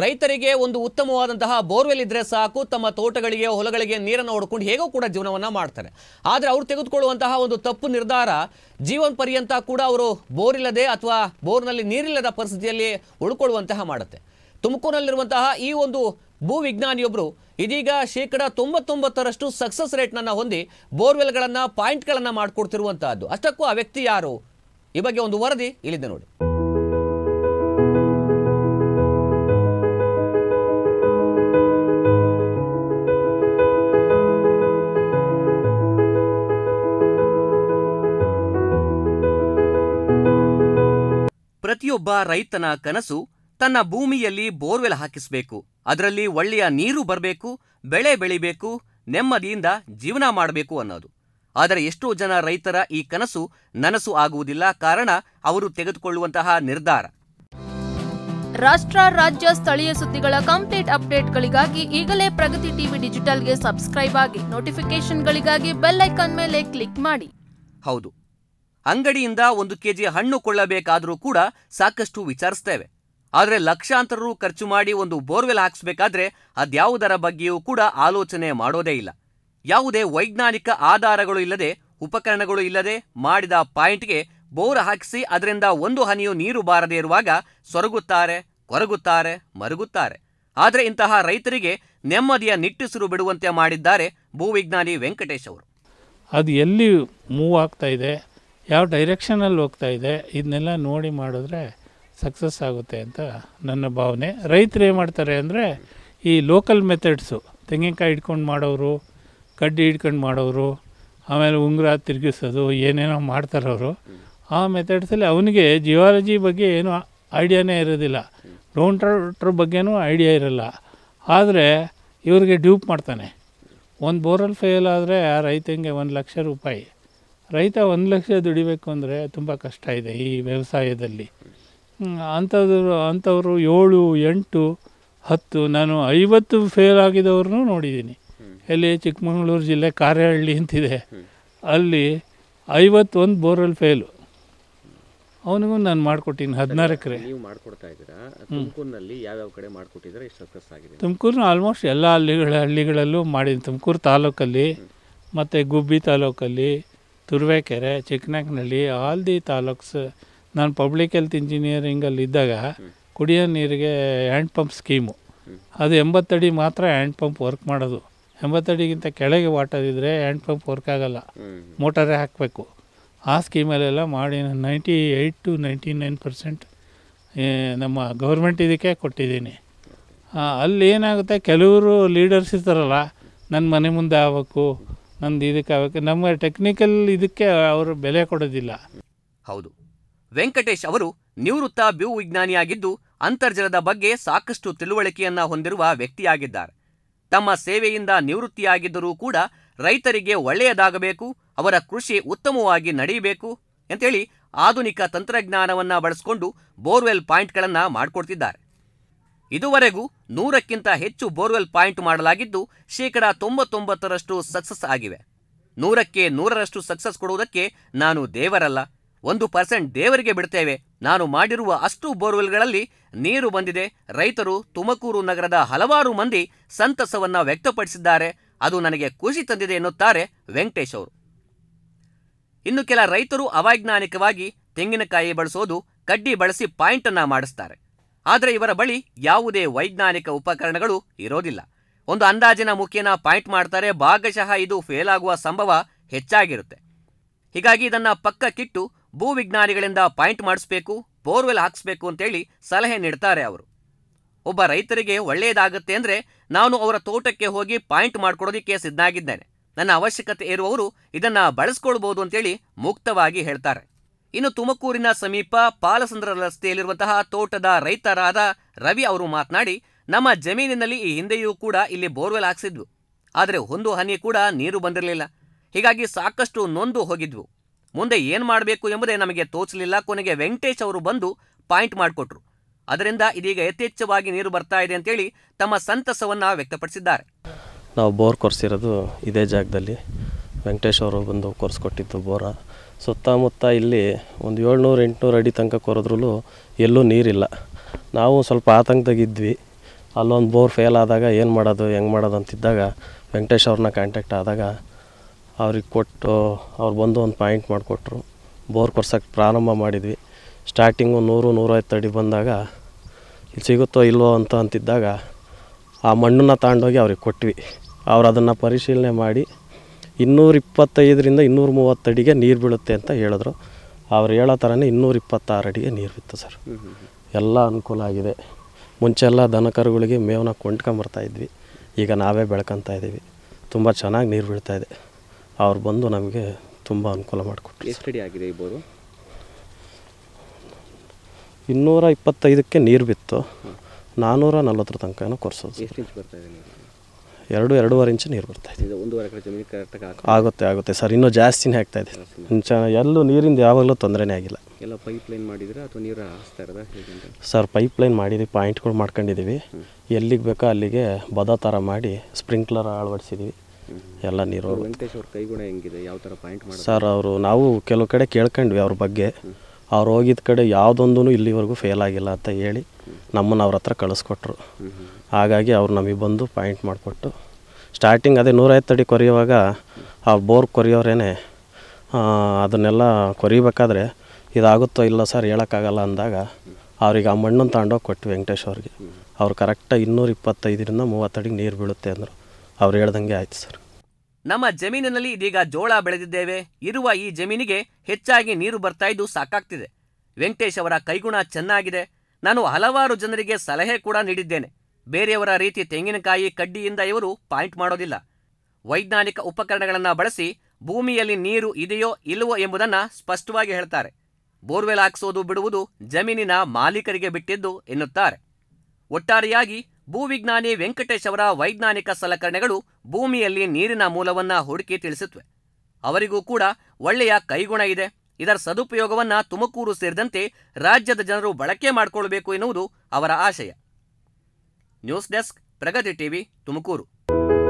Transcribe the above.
ರೈತರಿಗೆ ಒಂದು ಉತ್ತಮವಾದಂತಹ ಬೋರ್ವೆಲ್ ಇದ್ರೆ ಸಾಕು ತಮ್ಮ ತೋಟಗಳಿಗೆ ಹೊಲಗಳಿಗೆ ನೀರನ್ನು ಹೊಡ್ಕೊಂಡು ಹೇಗೋ ಕೂಡ ಜೀವನವನ್ನು ಮಾಡ್ತಾರೆ ಆದರೆ ಅವ್ರು ತೆಗೆದುಕೊಳ್ಳುವಂತಹ ಒಂದು ತಪ್ಪು ನಿರ್ಧಾರ ಜೀವನ್ ಪರ್ಯಂತ ಕೂಡ ಅವರು ಬೋರ್ ಇಲ್ಲದೆ ಅಥವಾ ಬೋರ್ನಲ್ಲಿ ನೀರಿಲ್ಲದ ಪರಿಸ್ಥಿತಿಯಲ್ಲಿ ಉಳ್ಕೊಳ್ಳುವಂತಹ ಮಾಡುತ್ತೆ ತುಮಕೂರಿನಲ್ಲಿರುವಂತಹ ಈ ಒಂದು ಭೂ ವಿಜ್ಞಾನಿಯೊಬ್ಬರು ಇದೀಗ ಶೇಕಡ ತೊಂಬತ್ತೊಂಬತ್ತರಷ್ಟು ಸಕ್ಸಸ್ ರೇಟ್ನ ಹೊಂದಿ ಬೋರ್ವೆಲ್ಗಳನ್ನ ಪಾಯಿಂಟ್ಗಳನ್ನ ಮಾಡಿಕೊಡ್ತಿರುವಂತಹದ್ದು ಅಷ್ಟಕ್ಕೂ ಆ ವ್ಯಕ್ತಿ ಯಾರು ಈ ಬಗ್ಗೆ ಒಂದು ವರದಿ ಇಲ್ಲಿದೆ ನೋಡಿ ಪ್ರತಿಯೊಬ್ಬ ರೈತನ ಕನಸು ತನ್ನ ಭೂಮಿಯಲ್ಲಿ ಬೋರ್ವೆಲ್ ಹಾಕಿಸಬೇಕು ಅದರಲ್ಲಿ ಒಳ್ಳೆಯ ನೀರು ಬರಬೇಕು ಬೆಳೆ ಬೆಳಿಬೇಕು ನೆಮ್ಮದಿಯಿಂದ ಜೀವನ ಮಾಡಬೇಕು ಅನ್ನೋದು ಆದರೆ ಎಷ್ಟೋ ಜನ ರೈತರ ಈ ಕನಸು ನನಸು ಆಗುವುದಿಲ್ಲ ಕಾರಣ ಅವರು ತೆಗೆದುಕೊಳ್ಳುವಂತಹ ನಿರ್ಧಾರ ರಾಷ್ಟ್ರ ರಾಜ್ಯ ಸ್ಥಳೀಯ ಸುದ್ದಿಗಳ ಕಂಪ್ಲೀಟ್ ಅಪ್ಡೇಟ್ಗಳಿಗಾಗಿ ಈಗಲೇ ಪ್ರಗತಿ ಟಿವಿ ಡಿಜಿಟಲ್ಗೆ ಸಬ್ಸ್ಕ್ರೈಬ್ ಆಗಿ ನೋಟಿಫಿಕೇಶನ್ಗಳಿಗಾಗಿ ಬೆಲ್ ಐಕಾನ್ ಮೇಲೆ ಕ್ಲಿಕ್ ಮಾಡಿ ಹೌದು ಅಂಗಡಿಯಿಂದ ಒಂದು ಕೆಜಿ ಹಣ್ಣು ಕೊಳ್ಳಬೇಕಾದರೂ ಕೂಡ ಸಾಕಷ್ಟು ವಿಚಾರಿಸ್ತೇವೆ ಆದರೆ ಲಕ್ಷಾಂತರ ರು ಖರ್ಚು ಮಾಡಿ ಒಂದು ಬೋರ್ವೆಲ್ ಹಾಕಿಸ್ಬೇಕಾದ್ರೆ ಅದ್ಯಾವುದರ ಬಗ್ಗೆಯೂ ಕೂಡ ಆಲೋಚನೆ ಮಾಡೋದೇ ಇಲ್ಲ ಯಾವುದೇ ವೈಜ್ಞಾನಿಕ ಆಧಾರಗಳು ಇಲ್ಲದೆ ಉಪಕರಣಗಳು ಇಲ್ಲದೆ ಮಾಡಿದ ಪಾಯಿಂಟ್ಗೆ ಬೋರ್ ಹಾಕಿಸಿ ಅದರಿಂದ ಒಂದು ಹನಿಯು ನೀರು ಬಾರದೇ ಇರುವಾಗ ಸೊರಗುತ್ತಾರೆ ಕೊರಗುತ್ತಾರೆ ಮರುಗುತ್ತಾರೆ ಆದರೆ ಇಂತಹ ರೈತರಿಗೆ ನೆಮ್ಮದಿಯ ನಿಟ್ಟುಸಿರು ಬಿಡುವಂತೆ ಮಾಡಿದ್ದಾರೆ ಭೂವಿಜ್ಞಾನಿ ವೆಂಕಟೇಶ್ ಅವರು ಅದು ಎಲ್ಲಿ ಮೂವ್ ಆಗ್ತಾ ಇದೆ ಯಾವ ಡೈರೆಕ್ಷನಲ್ಲಿ ಹೋಗ್ತಾ ಇದೆ ಇದನ್ನೆಲ್ಲ ನೋಡಿ ಮಾಡಿದ್ರೆ ಸಕ್ಸಸ್ ಆಗುತ್ತೆ ಅಂತ ನನ್ನ ಭಾವನೆ ರೈತರು ಏನು ಮಾಡ್ತಾರೆ ಅಂದರೆ ಈ ಲೋಕಲ್ ಮೆಥಡ್ಸು ತೆಂಗಿನಕಾಯಿ ಹಿಡ್ಕೊಂಡು ಮಾಡೋರು ಕಡ್ಡಿ ಹಿಡ್ಕೊಂಡು ಮಾಡೋರು ಆಮೇಲೆ ಉಂಗುರ ತಿರುಗಿಸೋದು ಏನೇನೋ ಮಾಡ್ತಾರವರು ಆ ಮೆಥಡ್ಸಲ್ಲಿ ಅವನಿಗೆ ಜಿಯಾಲಜಿ ಬಗ್ಗೆ ಏನೂ ಐಡಿಯಾನೇ ಇರೋದಿಲ್ಲ ಡೋನ್ ಟ್ರೋಟ್ರ ಬಗ್ಗೆನೂ ಐಡಿಯಾ ಇರಲ್ಲ ಆದರೆ ಇವರಿಗೆ ಡ್ಯೂಪ್ ಮಾಡ್ತಾನೆ ಒಂದು ಬೋರಲ್ ಫೇಲ್ ಆದರೆ ಆ ರೈತಂಗೆ ಒಂದು ಲಕ್ಷ ರೂಪಾಯಿ ರೈತ ಒಂದು ಲಕ್ಷ ದುಡಿಬೇಕು ಅಂದರೆ ತುಂಬ ಕಷ್ಟ ಇದೆ ಈ ವ್ಯವಸಾಯದಲ್ಲಿ ಅಂಥದ್ದು ಅಂಥವ್ರು ಏಳು ಎಂಟು ಹತ್ತು ನಾನು ಐವತ್ತು ಫೇಲ್ ಆಗಿದವ್ರನ್ನೂ ನೋಡಿದ್ದೀನಿ ಎಲ್ಲಿ ಚಿಕ್ಕಮಗಳೂರು ಜಿಲ್ಲೆ ಕಾರ್ಯಹಳ್ಳಿ ಅಂತಿದೆ ಅಲ್ಲಿ ಐವತ್ತೊಂದು ಬೋರ್ವೆಲ್ ಫೇಲು ಅವನಿಗೂ ನಾನು ಮಾಡಿಕೊಟ್ಟಿನಿ ಹದಿನಾರು ಎಕರೆ ತುಮಕೂರು ಆಲ್ಮೋಸ್ಟ್ ಎಲ್ಲ ಹಳ್ಳಿಗಳ ಹಳ್ಳಿಗಳಲ್ಲೂ ಮಾಡಿದ್ದೀನಿ ತುಮಕೂರು ತಾಲೂಕಲ್ಲಿ ಮತ್ತು ಗುಬ್ಬಿ ತಾಲೂಕಲ್ಲಿ ತುರುವೇಕೆರೆ ಚಿಕ್ಕನಕ್ನಳ್ಳಿ ಆಲ್ ದಿ ತಾಲೂಕ್ಸ್ ನಾನು ಪಬ್ಲಿಕ್ ಹೆಲ್ತ್ ಇಂಜಿನಿಯರಿಂಗಲ್ಲಿ ಇದ್ದಾಗ ಕುಡಿಯೋ ನೀರಿಗೆ ಹ್ಯಾಂಡ್ ಪಂಪ್ ಸ್ಕೀಮು ಅದು ಎಂಬತ್ತಡಿ ಮಾತ್ರ ಹ್ಯಾಂಡ್ ಪಂಪ್ ವರ್ಕ್ ಮಾಡೋದು ಎಂಬತ್ತಡಿಗಿಂತ ಕೆಳಗೆ ವಾಟರ್ ಇದ್ದರೆ ಹ್ಯಾಂಡ್ ಪಂಪ್ ವರ್ಕ್ ಆಗೋಲ್ಲ ಮೋಟರೇ ಹಾಕಬೇಕು ಆ ಸ್ಕೀಮಲ್ಲೆಲ್ಲ ಮಾಡಿ ninety eight to ninety nine percent ನಮ್ಮ ಗೌರ್ಮೆಂಟ್ ಇದಕ್ಕೆ ಕೊಟ್ಟಿದ್ದೀನಿ ಅಲ್ಲಿ ಏನಾಗುತ್ತೆ ಕೆಲವರು ಲೀಡರ್ಸ್ ಇರ್ತಾರಲ್ಲ ನನ್ನ ಮನೆ ಮುಂದೆ ಆಗಬೇಕು ನಂದು ಇದಕ್ಕೆ ನಮ್ಮ ಟೆಕ್ನಿಕಲ್ ಇದಕ್ಕೆ ಅವರು ಬೆಲೆ ಕೊಡೋದಿಲ್ಲ ಹೌದು ವೆಂಕಟೇಶ್ ಅವರು ನಿವೃತ್ತ ಭೂ ವಿಜ್ಞಾನಿಯಾಗಿದ್ದು ಅಂತರ್ಜಲದ ಬಗ್ಗೆ ಸಾಕಷ್ಟು ತಿಳುವಳಿಕೆಯನ್ನ ಹೊಂದಿರುವ ವ್ಯಕ್ತಿಯಾಗಿದ್ದಾರೆ ತಮ್ಮ ಸೇವೆಯಿಂದ ನಿವೃತ್ತಿಯಾಗಿದ್ದರೂ ಕೂಡ ರೈತರಿಗೆ ಒಳ್ಳೆಯದಾಗಬೇಕು ಅವರ ಕೃಷಿ ಉತ್ತಮವಾಗಿ ನಡೆಯಬೇಕು ಅಂತೇಳಿ ಆಧುನಿಕ ತಂತ್ರಜ್ಞಾನವನ್ನು ಬಳಸಿಕೊಂಡು ಬೋರ್ವೆಲ್ ಪಾಯಿಂಟ್ಗಳನ್ನು ಮಾಡಿಕೊಡ್ತಿದ್ದಾರೆ ಇದುವರೆಗೂ ನೂರಕ್ಕಿಂತ ಹೆಚ್ಚು ಬೋರ್ವೆಲ್ ಪಾಯಿಂಟ್ ಮಾಡಲಾಗಿದ್ದು ಶೇಕಡ ತೊಂಬತ್ತೊಂಬತ್ತರಷ್ಟು ಸಕ್ಸಸ್ ಆಗಿವೆ ನೂರಕ್ಕೆ ನೂರರಷ್ಟು ಸಕ್ಸಸ್ ಕೊಡುವುದಕ್ಕೆ ನಾನು ದೇವರಲ್ಲ ಒಂದು ಪರ್ಸೆಂಟ್ ದೇವರಿಗೆ ಬಿಡ್ತೇವೆ ನಾನು ಮಾಡಿರುವ ಅಷ್ಟು ಬೋರ್ವೆಲ್ಗಳಲ್ಲಿ ನೀರು ಬಂದಿದೆ ರೈತರು ತುಮಕೂರು ನಗರದ ಹಲವಾರು ಮಂದಿ ಸಂತಸವನ್ನ ವ್ಯಕ್ತಪಡಿಸಿದ್ದಾರೆ ಅದು ನನಗೆ ಖುಷಿ ತಂದಿದೆ ಎನ್ನುತ್ತಾರೆ ವೆಂಕಟೇಶ್ ಅವರು ಇನ್ನು ಕೆಲ ರೈತರು ಅವೈಜ್ಞಾನಿಕವಾಗಿ ತೆಂಗಿನಕಾಯಿ ಬಳಸೋದು ಕಡ್ಡಿ ಬಳಸಿ ಪಾಯಿಂಟನ್ನು ಮಾಡಿಸ್ತಾರೆ ಆದರೆ ಇವರ ಬಳಿ ಯಾವುದೇ ವೈಜ್ಞಾನಿಕ ಉಪಕರಣಗಳು ಇರೋದಿಲ್ಲ ಒಂದು ಅಂದಾಜಿನ ಮುಖ್ಯನ ಪಾಯಿಂಟ್ ಮಾಡ್ತಾರೆ ಭಾಗಶಃ ಇದು ಫೇಲ್ ಆಗುವ ಸಂಭವ ಹೆಚ್ಚಾಗಿರುತ್ತೆ ಹೀಗಾಗಿ ಇದನ್ನು ಪಕ್ಕಕ್ಕಿಟ್ಟು ಭೂವಿಜ್ಞಾನಿಗಳಿಂದ ಪಾಯಿಂಟ್ ಮಾಡಿಸ್ಬೇಕು ಬೋರ್ವೆಲ್ ಹಾಕಿಸ್ಬೇಕು ಅಂತೇಳಿ ಸಲಹೆ ನೀಡ್ತಾರೆ ಅವರು ಒಬ್ಬ ರೈತರಿಗೆ ಒಳ್ಳೆಯದಾಗುತ್ತೆ ಅಂದರೆ ನಾನು ಅವರ ತೋಟಕ್ಕೆ ಹೋಗಿ ಪಾಯಿಂಟ್ ಮಾಡಿಕೊಡೋದಕ್ಕೆ ಸಿದ್ಧಾಗಿದ್ದೇನೆ ನನ್ನ ಅವಶ್ಯಕತೆ ಇರುವವರು ಇದನ್ನು ಬಳಸ್ಕೊಳ್ಬೋದು ಅಂತೇಳಿ ಮುಕ್ತವಾಗಿ ಹೇಳ್ತಾರೆ ಇನ್ನು ತುಮಕೂರಿನ ಸಮೀಪ ಪಾಲಸಂದ್ರ ರಸ್ತೆಯಲ್ಲಿರುವಂತಹ ತೋಟದ ರೈತರಾದ ರವಿ ಅವರು ಮಾತನಾಡಿ ನಮ್ಮ ಜಮೀನಿನಲ್ಲಿ ಈ ಹಿಂದೆಯೂ ಕೂಡ ಇಲ್ಲಿ ಬೋರ್ವೆಲ್ ಹಾಕ್ಸಿದ್ವು ಆದರೆ ಒಂದು ಹನಿ ಕೂಡ ನೀರು ಬಂದಿರಲಿಲ್ಲ ಹೀಗಾಗಿ ಸಾಕಷ್ಟು ನೊಂದು ಹೋಗಿದ್ವು ಮುಂದೆ ಏನು ಮಾಡಬೇಕು ಎಂಬುದೇ ನಮಗೆ ತೋಚಲಿಲ್ಲ ಕೊನೆಗೆ ವೆಂಕಟೇಶ್ ಅವರು ಬಂದು ಪಾಯಿಂಟ್ ಮಾಡಿಕೊಟ್ರು ಅದರಿಂದ ಇದೀಗ ಯಥೇಚ್ಛವಾಗಿ ನೀರು ಬರ್ತಾ ಇದೆ ಅಂತೇಳಿ ತಮ್ಮ ಸಂತಸವನ್ನು ವ್ಯಕ್ತಪಡಿಸಿದ್ದಾರೆ ನಾವು ಬೋರ್ ಕೊರೆಸಿರೋದು ಇದೇ ಜಾಗದಲ್ಲಿ ವೆಂಕಟೇಶ್ ಅವರು ಬಂದು ಕೊರೆಸ್ಕೊಟ್ಟಿದ್ದು ಬೋರಾ ಸುತ್ತಮುತ್ತ ಇಲ್ಲಿ ಒಂದು ಏಳ್ನೂರು ಎಂಟುನೂರು ಅಡಿ ತನಕ ಕೊರೆದ್ರೂ ಎಲ್ಲೂ ನೀರಿಲ್ಲ ನಾವು ಸ್ವಲ್ಪ ಆತಂಕದಾಗಿದ್ವಿ ಅಲ್ಲೊಂದು ಬೋರ್ ಫೇಲ್ ಆದಾಗ ಏನು ಮಾಡೋದು ಹೆಂಗೆ ಮಾಡೋದು ಅಂತಿದ್ದಾಗ ವೆಂಕಟೇಶ್ ಅವ್ರನ್ನ ಕಾಂಟ್ಯಾಕ್ಟ್ ಆದಾಗ ಅವ್ರಿಗೆ ಕೊಟ್ಟು ಅವ್ರು ಬಂದು ಒಂದು ಪಾಯಿಂಟ್ ಮಾಡಿಕೊಟ್ರು ಬೋರ್ ಕೊರ್ಸೋಕ್ಕೆ ಪ್ರಾರಂಭ ಮಾಡಿದ್ವಿ ಸ್ಟಾರ್ಟಿಂಗು ನೂರು ನೂರೈವತ್ತು ಅಡಿ ಬಂದಾಗ ಇಲ್ಲಿ ಸಿಗುತ್ತೋ ಇಲ್ವೋ ಅಂತ ಅಂತಿದ್ದಾಗ ಆ ಮಣ್ಣನ್ನು ತಗೊಂಡೋಗಿ ಅವ್ರಿಗೆ ಕೊಟ್ವಿ ಅವ್ರು ಅದನ್ನು ಪರಿಶೀಲನೆ ಮಾಡಿ ಇನ್ನೂರ ಇಪ್ಪತ್ತೈದರಿಂದ ಇನ್ನೂರ ಅಡಿಗೆ ನೀರು ಬೀಳುತ್ತೆ ಅಂತ ಹೇಳಿದ್ರು ಅವ್ರು ಹೇಳೋ ಥರನೇ ಇನ್ನೂರ ಇಪ್ಪತ್ತಾರು ಅಡಿಗೆ ನೀರು ಬಿತ್ತು ಸರ್ ಎಲ್ಲ ಅನುಕೂಲ ಆಗಿದೆ ಮುಂಚೆ ಎಲ್ಲ ದನ ಕರುಗಳಿಗೆ ಮೇವನ್ನ ಕೊಂಡ್ಕೊಂಬರ್ತಾಯಿದ್ವಿ ಈಗ ನಾವೇ ಬೆಳ್ಕೊತಾ ಇದ್ದೀವಿ ತುಂಬ ಚೆನ್ನಾಗಿ ನೀರು ಇದೆ ಅವ್ರು ಬಂದು ನಮಗೆ ತುಂಬ ಅನುಕೂಲ ಮಾಡಿಕೊಟ್ಟು ಎಷ್ಟು ಆಗಿದೆ ಈ ಇನ್ನೂರ ಇಪ್ಪತ್ತೈದಕ್ಕೆ ನೀರು ಬಿತ್ತು ನಾನ್ನೂರ ನಲ್ವತ್ತರ ತನಕ ಕೊರ್ಸೋದು ಎರಡು ಎರಡೂವರೆ ಇಂಚು ನೀರು ಬರ್ತಾ ಇದೆ ಒಂದೂವರೆ ಜಮೀನು ಕರೆಕ್ಟಾಗಿ ಆಗುತ್ತೆ ಆಗುತ್ತೆ ಸರ್ ಇನ್ನೂ ಜಾಸ್ತಿನೇ ಆಗ್ತಾ ಇದೆ ಎಲ್ಲೂ ನೀರಿಂದ ಯಾವಾಗಲೂ ತೊಂದರೆನೇ ಆಗಿಲ್ಲ ಎಲ್ಲ ಪೈಪ್ ಲೈನ್ ಮಾಡಿದ್ರೆ ಅಥವಾ ನೀರು ಹಾರಿಸ್ತಾ ಸರ್ ಪೈಪ್ ಲೈನ್ ಮಾಡಿದ್ವಿ ಪಾಯಿಂಟ್ಗಳು ಮಾಡ್ಕೊಂಡಿದ್ದೀವಿ ಎಲ್ಲಿಗೆ ಬೇಕೋ ಅಲ್ಲಿಗೆ ಬದ ಥರ ಮಾಡಿ ಸ್ಪ್ರಿಂಕ್ಲರ್ ಅಳವಡಿಸಿದ್ವಿ ಎಲ್ಲ ನೀರು ವೆಂಕಟೇಶ್ ಅವ್ರ ಕೈಗುಣ ಹೆಂಗಿದೆ ಯಾವ ಥರ ಪಾಯಿಂಟ್ ಸರ್ ಅವರು ನಾವು ಕೆಲವು ಕಡೆ ಕೇಳ್ಕೊಂಡ್ವಿ ಅವ್ರ ಬಗ್ಗೆ ಅವ್ರು ರೋಗಿದ ಕಡೆ ಯಾವುದೊಂದೂ ಇಲ್ಲಿವರೆಗೂ ಫೇಲ್ ಆಗಿಲ್ಲ ಅಂತ ಹೇಳಿ ನಮ್ಮನ್ನು ಅವ್ರ ಹತ್ರ ಕಳಿಸ್ಕೊಟ್ರು ಹಾಗಾಗಿ ಅವ್ರು ನಮಗೆ ಬಂದು ಪಾಯಿಂಟ್ ಮಾಡಿಕೊಟ್ಟು ಸ್ಟಾರ್ಟಿಂಗ್ ಅದೇ ನೂರೈವತ್ತು ಅಡಿ ಕೊರೆಯುವಾಗ ಆ ಬೋರ್ ಕೊರೆಯೋರೇನೆ ಅದನ್ನೆಲ್ಲ ಕೊರಿಬೇಕಾದ್ರೆ ಇದಾಗುತ್ತೋ ಇಲ್ಲ ಸರ್ ಹೇಳೋಕ್ಕಾಗಲ್ಲ ಅಂದಾಗ ಅವ್ರಿಗೆ ಆ ಮಣ್ಣನ್ನು ತಗೊಂಡೋಗಿ ಕೊಟ್ಟು ವೆಂಕಟೇಶ್ ಅವ್ರಿಗೆ ಅವ್ರು ಕರೆಕ್ಟಾಗಿ ಇನ್ನೂರು ಇಪ್ಪತ್ತೈದರಿಂದ ಮೂವತ್ತಡಿಗೆ ನೀರು ಬೀಳುತ್ತೆ ಅಂದರು ಅವ್ರು ಹೇಳ್ದಂಗೆ ಆಯ್ತು ಸರ್ ನಮ್ಮ ಜಮೀನಿನಲ್ಲಿ ಇದೀಗ ಜೋಳ ಬೆಳೆದಿದ್ದೇವೆ ಇರುವ ಈ ಜಮೀನಿಗೆ ಹೆಚ್ಚಾಗಿ ನೀರು ಬರ್ತಾ ಇದ್ದು ಸಾಕಾಗ್ತಿದೆ ವೆಂಕಟೇಶ್ ಅವರ ಕೈಗುಣ ಚೆನ್ನಾಗಿದೆ ನಾನು ಹಲವಾರು ಜನರಿಗೆ ಸಲಹೆ ಕೂಡ ನೀಡಿದ್ದೇನೆ ಬೇರೆಯವರ ರೀತಿ ತೆಂಗಿನಕಾಯಿ ಕಡ್ಡಿಯಿಂದ ಇವರು ಪಾಯಿಂಟ್ ಮಾಡೋದಿಲ್ಲ ವೈಜ್ಞಾನಿಕ ಉಪಕರಣಗಳನ್ನು ಬಳಸಿ ಭೂಮಿಯಲ್ಲಿ ನೀರು ಇದೆಯೋ ಇಲ್ಲವೋ ಎಂಬುದನ್ನು ಸ್ಪಷ್ಟವಾಗಿ ಹೇಳ್ತಾರೆ ಬೋರ್ವೆಲ್ ಹಾಕಿಸೋದು ಬಿಡುವುದು ಜಮೀನಿನ ಮಾಲೀಕರಿಗೆ ಬಿಟ್ಟಿದ್ದು ಎನ್ನುತ್ತಾರೆ ಒಟ್ಟಾರೆಯಾಗಿ ಭೂವಿಜ್ಞಾನಿ ವೆಂಕಟೇಶ್ ಅವರ ವೈಜ್ಞಾನಿಕ ಸಲಕರಣೆಗಳು ಭೂಮಿಯಲ್ಲಿ ನೀರಿನ ಮೂಲವನ್ನ ಹುಡುಕಿ ತಿಳಿಸುತ್ತವೆ ಅವರಿಗೂ ಕೂಡ ಒಳ್ಳೆಯ ಕೈಗುಣ ಇದೆ ಇದರ ಸದುಪಯೋಗವನ್ನ ತುಮಕೂರು ಸೇರಿದಂತೆ ರಾಜ್ಯದ ಜನರು ಬಳಕೆ ಮಾಡಿಕೊಳ್ಳಬೇಕು ಎನ್ನುವುದು ಅವರ ಆಶಯ news desk Pragathi TV Tumakuru